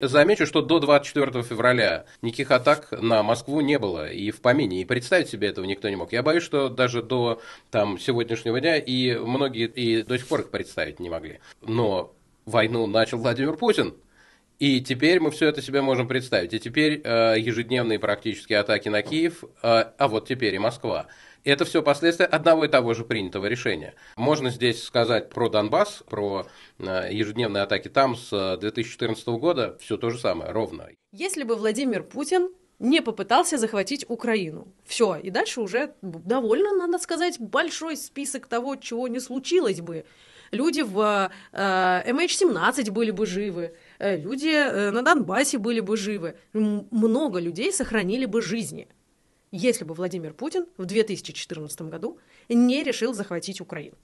Замечу, что до 24 февраля никаких атак на Москву не было и в помине, и представить себе этого никто не мог. Я боюсь, что даже до там, сегодняшнего дня и многие и до сих пор их представить не могли. Но войну начал Владимир Путин. И теперь мы все это себе можем представить. И теперь э, ежедневные практически атаки на Киев, э, а вот теперь и Москва. Это все последствия одного и того же принятого решения. Можно здесь сказать про Донбасс, про э, ежедневные атаки там с 2014 э, года, все то же самое, ровно. Если бы Владимир Путин не попытался захватить Украину. Все, и дальше уже довольно, надо сказать, большой список того, чего не случилось бы. Люди в э, MH17 были бы живы, э, люди э, на Донбассе были бы живы, много людей сохранили бы жизни, если бы Владимир Путин в 2014 году не решил захватить Украину.